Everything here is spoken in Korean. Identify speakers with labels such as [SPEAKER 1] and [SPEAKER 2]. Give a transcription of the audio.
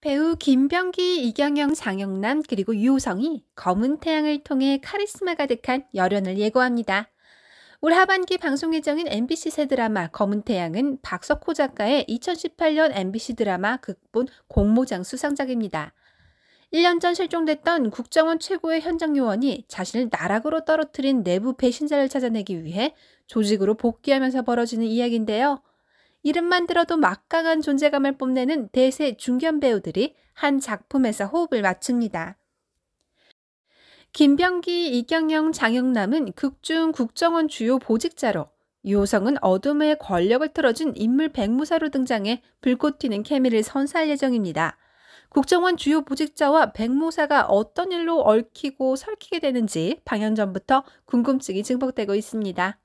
[SPEAKER 1] 배우 김병기, 이경영, 장영남 그리고 유호성이 검은 태양을 통해 카리스마 가득한 열연을 예고합니다. 올 하반기 방송 예정인 MBC 새 드라마 검은 태양은 박석호 작가의 2018년 MBC 드라마 극본 공모장 수상작입니다. 1년 전 실종됐던 국정원 최고의 현장 요원이 자신을 나락으로 떨어뜨린 내부 배신자를 찾아내기 위해 조직으로 복귀하면서 벌어지는 이야기인데요. 이름만 들어도 막강한 존재감을 뽐내는 대세 중견 배우들이 한 작품에서 호흡을 맞춥니다. 김병기, 이경영, 장영남은 극중 국정원 주요 보직자로 유호성은 어둠의 권력을 틀어준 인물 백무사로 등장해 불꽃 튀는 케미를 선사할 예정입니다. 국정원 주요 보직자와 백무사가 어떤 일로 얽히고 설키게 되는지 방영 전부터 궁금증이 증폭되고 있습니다.